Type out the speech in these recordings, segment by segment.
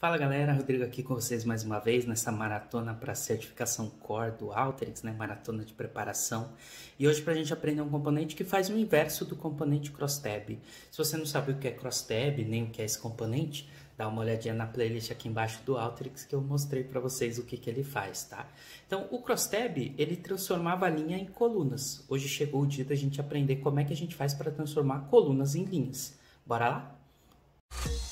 Fala galera, Rodrigo aqui com vocês mais uma vez nessa maratona para certificação core do Alteryx, né? maratona de preparação. E hoje para a gente aprender um componente que faz o inverso do componente crosstab. Se você não sabe o que é crosstab, nem o que é esse componente, dá uma olhadinha na playlist aqui embaixo do Alteryx que eu mostrei para vocês o que, que ele faz, tá? Então, o crosstab, ele transformava a linha em colunas. Hoje chegou o dia da gente aprender como é que a gente faz para transformar colunas em linhas. Bora lá? Música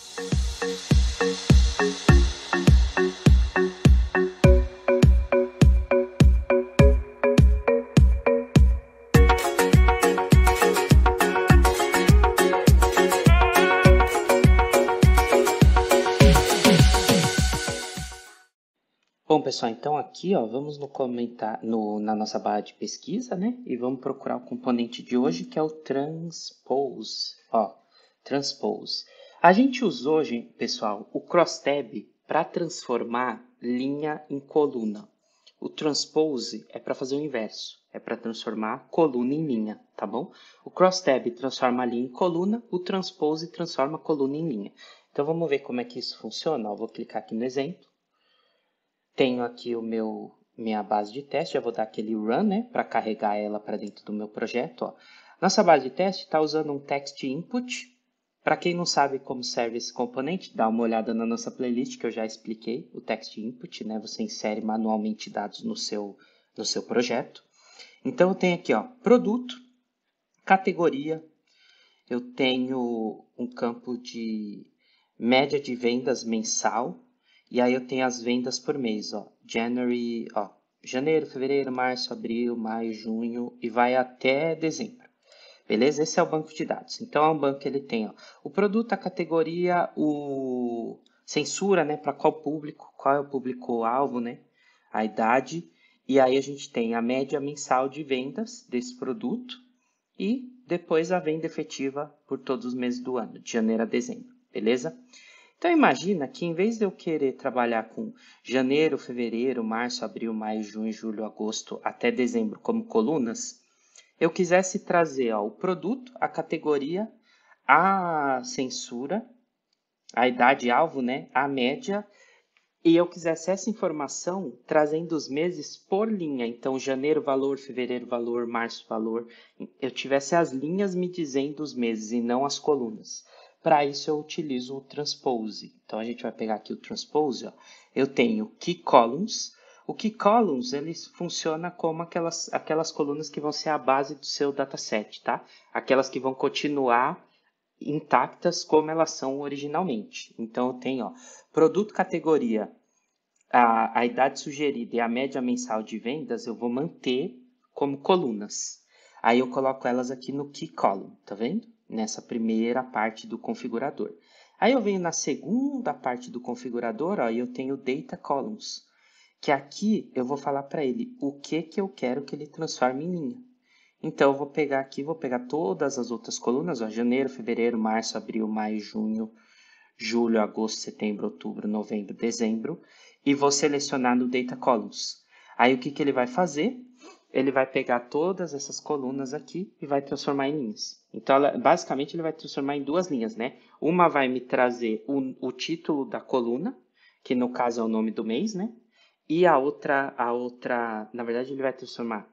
Bom, pessoal, então aqui ó, vamos no comentar no, na nossa barra de pesquisa, né? E vamos procurar o componente de hoje que é o transpose. Ó, transpose. A gente usou hoje, pessoal, o crosstab para transformar linha em coluna. O transpose é para fazer o inverso, é para transformar coluna em linha, tá bom? O crosstab transforma a linha em coluna, o transpose transforma coluna em linha. Então vamos ver como é que isso funciona. Eu vou clicar aqui no exemplo. Tenho aqui o meu minha base de teste, já vou dar aquele run, né, para carregar ela para dentro do meu projeto, ó. Nossa base de teste está usando um text input. Para quem não sabe como serve esse componente, dá uma olhada na nossa playlist que eu já expliquei, o text input, né? Você insere manualmente dados no seu, no seu projeto. Então eu tenho aqui, ó, produto, categoria, eu tenho um campo de média de vendas mensal, e aí eu tenho as vendas por mês, ó. January, ó. Janeiro, fevereiro, março, abril, maio, junho e vai até dezembro. Beleza? Esse é o banco de dados. Então é um banco que ele tem ó, o produto, a categoria, o censura, né, para qual público, qual é o público alvo, né, a idade, e aí a gente tem a média mensal de vendas desse produto e depois a venda efetiva por todos os meses do ano, de janeiro a dezembro, beleza? Então imagina que em vez de eu querer trabalhar com janeiro, fevereiro, março, abril, maio, junho, julho, agosto até dezembro como colunas, eu quisesse trazer ó, o produto, a categoria, a censura, a idade alvo, né, a média, e eu quisesse essa informação trazendo os meses por linha, então janeiro valor, fevereiro valor, março valor, eu tivesse as linhas me dizendo os meses e não as colunas. Para isso eu utilizo o transpose. Então a gente vai pegar aqui o transpose, ó. eu tenho key columns. O key columns ele funciona como aquelas, aquelas colunas que vão ser a base do seu dataset, tá? Aquelas que vão continuar intactas como elas são originalmente. Então eu tenho ó, produto categoria, a, a idade sugerida e a média mensal de vendas, eu vou manter como colunas. Aí eu coloco elas aqui no key column, tá vendo? nessa primeira parte do configurador. Aí eu venho na segunda parte do configurador ó, e eu tenho Data Columns, que aqui eu vou falar para ele o que, que eu quero que ele transforme em linha. Então, eu vou pegar aqui, vou pegar todas as outras colunas, ó, janeiro, fevereiro, março, abril, maio, junho, julho, agosto, setembro, outubro, novembro, dezembro, e vou selecionar no Data Columns. Aí, o que, que ele vai fazer? ele vai pegar todas essas colunas aqui e vai transformar em linhas. Então, ela, basicamente, ele vai transformar em duas linhas, né? Uma vai me trazer o, o, título da coluna, que no caso é o nome do mês, né? E a outra, a outra, na verdade, ele vai transformar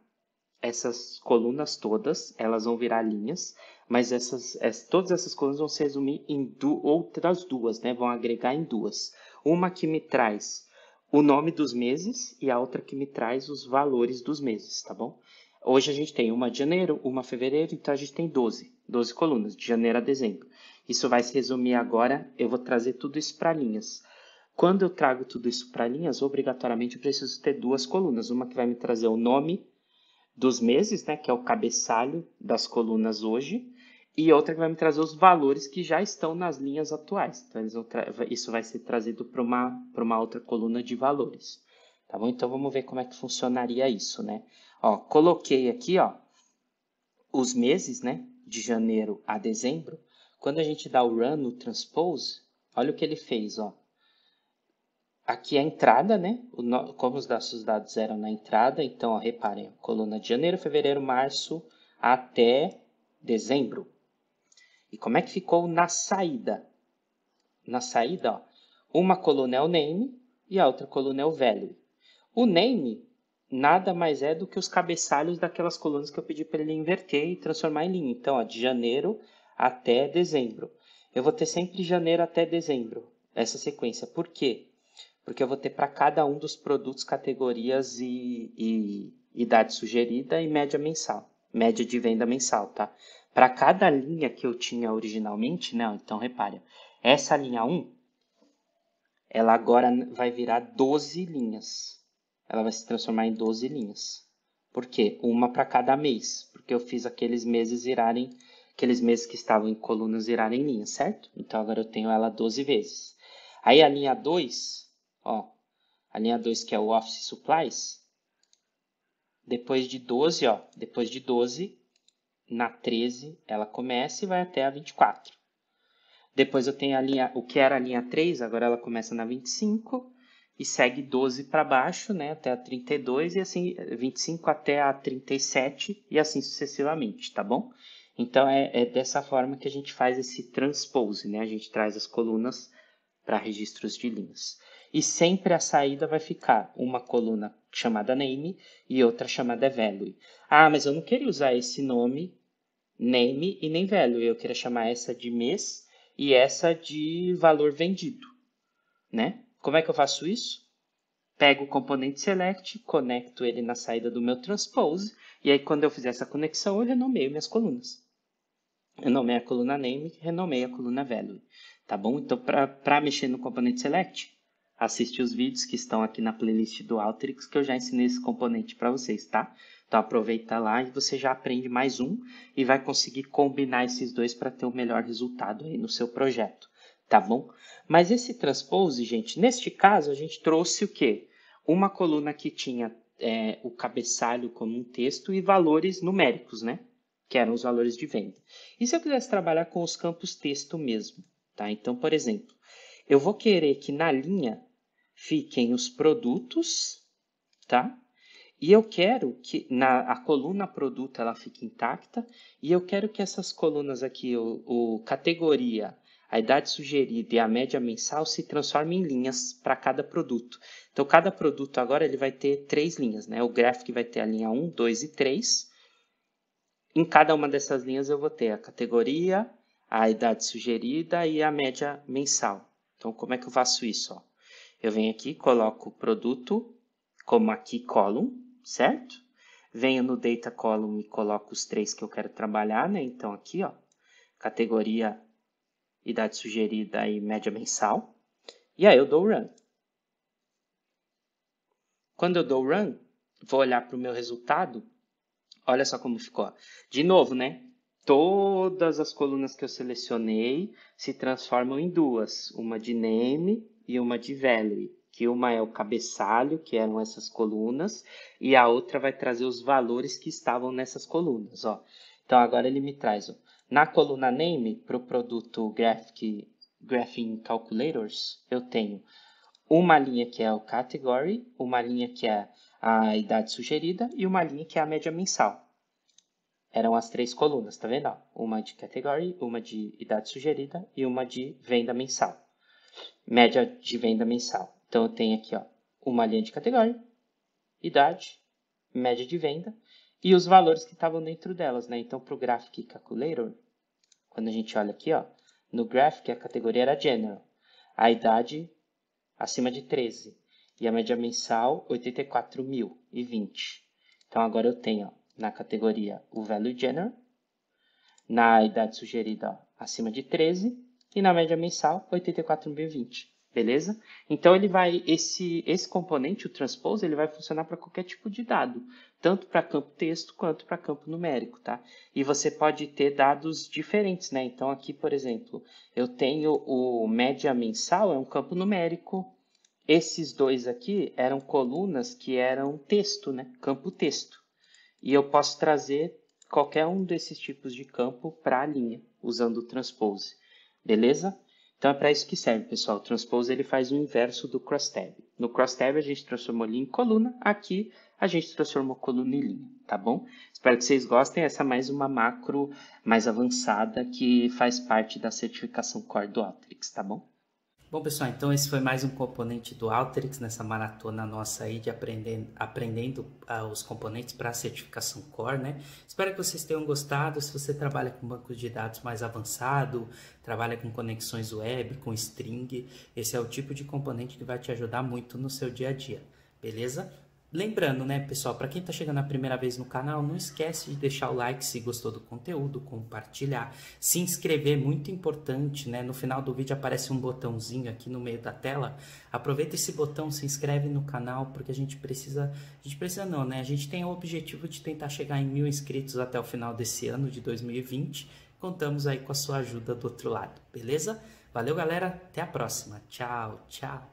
essas colunas todas, elas vão virar linhas, mas essas, essas todas essas colunas vão se resumir em du, outras duas, né? Vão agregar em duas. Uma que me traz o nome dos meses e a outra que me traz os valores dos meses, tá bom? Hoje a gente tem uma de janeiro, uma de fevereiro, então a gente tem 12, 12 colunas, de janeiro a dezembro. Isso vai se resumir agora, eu vou trazer tudo isso para linhas. Quando eu trago tudo isso para linhas, obrigatoriamente eu preciso ter duas colunas, uma que vai me trazer o nome dos meses, né, que é o cabeçalho das colunas hoje, e outra que vai me trazer os valores que já estão nas linhas atuais. Então, isso vai ser trazido para uma, uma outra coluna de valores. Tá bom? Então, vamos ver como é que funcionaria isso, né? Ó, coloquei aqui, ó, os meses, né? De janeiro a dezembro. Quando a gente dá o run no transpose, olha o que ele fez, ó. Aqui é a entrada, né? O, como os nossos dados eram na entrada, então, ó, reparem, coluna de janeiro, fevereiro, março até dezembro. E como é que ficou na saída? Na saída, ó, uma coluna é o name e a outra coluna é o value. O name nada mais é do que os cabeçalhos daquelas colunas que eu pedi para ele inverter e transformar em linha. Então, ó, de janeiro até dezembro. Eu vou ter sempre janeiro até dezembro, essa sequência. Por quê? Porque eu vou ter para cada um dos produtos, categorias e, e idade sugerida e média mensal. Média de venda mensal, tá? para cada linha que eu tinha originalmente, né? Então repare, essa linha 1, ela agora vai virar 12 linhas. Ela vai se transformar em 12 linhas. Por quê? Uma para cada mês, porque eu fiz aqueles meses virarem aqueles meses que estavam em colunas virarem linhas, certo? Então agora eu tenho ela 12 vezes. Aí a linha 2, ó, a linha 2 que é o office supplies, depois de 12, ó, depois de 12, na 13 ela começa e vai até a 24. Depois eu tenho a linha, o que era a linha 3, agora ela começa na 25 e segue 12 para baixo, né, até a 32 e assim 25 até a 37 e assim sucessivamente, tá bom? Então é, é dessa forma que a gente faz esse transpose, né? A gente traz as colunas para registros de linhas e sempre a saída vai ficar uma coluna chamada name e outra chamada value. Ah, mas eu não queria usar esse nome, name e nem value, eu queria chamar essa de mês e essa de valor vendido, né? Como é que eu faço isso? Pego o componente select, conecto ele na saída do meu transpose, e aí quando eu fizer essa conexão, eu renomeio minhas colunas. Eu nomeio a coluna name, renomeio a coluna value, tá bom? Então, para mexer no componente select, assiste os vídeos que estão aqui na playlist do Alteryx que eu já ensinei esse componente para vocês, tá? Então aproveita lá e você já aprende mais um e vai conseguir combinar esses dois para ter o melhor resultado aí no seu projeto, tá bom? Mas esse transpose, gente, neste caso a gente trouxe o quê? Uma coluna que tinha é, o cabeçalho como um texto e valores numéricos, né? Que eram os valores de venda. E se eu quisesse trabalhar com os campos texto mesmo, tá? Então, por exemplo, eu vou querer que na linha fiquem os produtos, tá? E eu quero que na, a coluna produto ela fique intacta e eu quero que essas colunas aqui, o, o categoria, a idade sugerida e a média mensal se transformem em linhas para cada produto. Então, cada produto agora ele vai ter três linhas, né? O gráfico vai ter a linha 1, 2 e 3. Em cada uma dessas linhas eu vou ter a categoria, a idade sugerida e a média mensal. Então, como é que eu faço isso? Ó? Eu venho aqui, coloco o produto como aqui column, certo? Venho no data column e coloco os três que eu quero trabalhar, né? Então aqui, ó, categoria, idade sugerida e média mensal. E aí eu dou run. Quando eu dou run, vou olhar para o meu resultado. Olha só como ficou. De novo, né? Todas as colunas que eu selecionei se transformam em duas, uma de name e uma de value, que uma é o cabeçalho, que eram essas colunas, e a outra vai trazer os valores que estavam nessas colunas. Ó. Então, agora ele me traz ó, na coluna name, para o produto graphic, Graphing Calculators, eu tenho uma linha que é o category, uma linha que é a idade sugerida e uma linha que é a média mensal. Eram as três colunas, tá vendo? Uma de category, uma de idade sugerida e uma de venda mensal média de venda mensal. Então eu tenho aqui ó, uma linha de categoria, idade, média de venda e os valores que estavam dentro delas. Né? Então para o Graphic Calculator, quando a gente olha aqui, ó, no Graphic a categoria era General, a idade acima de 13 e a média mensal 84.020. Então agora eu tenho ó, na categoria o Value General, na idade sugerida ó, acima de 13 e na média mensal 84.020, beleza? Então ele vai esse esse componente, o transpose, ele vai funcionar para qualquer tipo de dado, tanto para campo texto quanto para campo numérico, tá? E você pode ter dados diferentes, né? Então aqui, por exemplo, eu tenho o média mensal é um campo numérico. Esses dois aqui eram colunas que eram texto, né? Campo texto. E eu posso trazer qualquer um desses tipos de campo para a linha, usando o transpose. Beleza? Então é para isso que serve, pessoal. O transpose ele faz o inverso do crosstab. No crosstab a gente transformou linha em coluna, aqui a gente transformou coluna em linha, tá bom? Espero que vocês gostem. Essa é mais uma macro mais avançada que faz parte da certificação Core do Atrix, tá bom? Bom, pessoal, então esse foi mais um componente do Alteryx nessa maratona nossa aí de aprendendo, aprendendo uh, os componentes para a certificação Core, né? Espero que vocês tenham gostado. Se você trabalha com banco de dados mais avançado, trabalha com conexões web, com string, esse é o tipo de componente que vai te ajudar muito no seu dia a dia, beleza? Lembrando, né, pessoal, para quem está chegando a primeira vez no canal, não esquece de deixar o like se gostou do conteúdo, compartilhar, se inscrever, muito importante, né? No final do vídeo aparece um botãozinho aqui no meio da tela. Aproveita esse botão, se inscreve no canal, porque a gente precisa, a gente precisa não, né? A gente tem o objetivo de tentar chegar em mil inscritos até o final desse ano de 2020. Contamos aí com a sua ajuda do outro lado, beleza? Valeu, galera. Até a próxima. Tchau, tchau.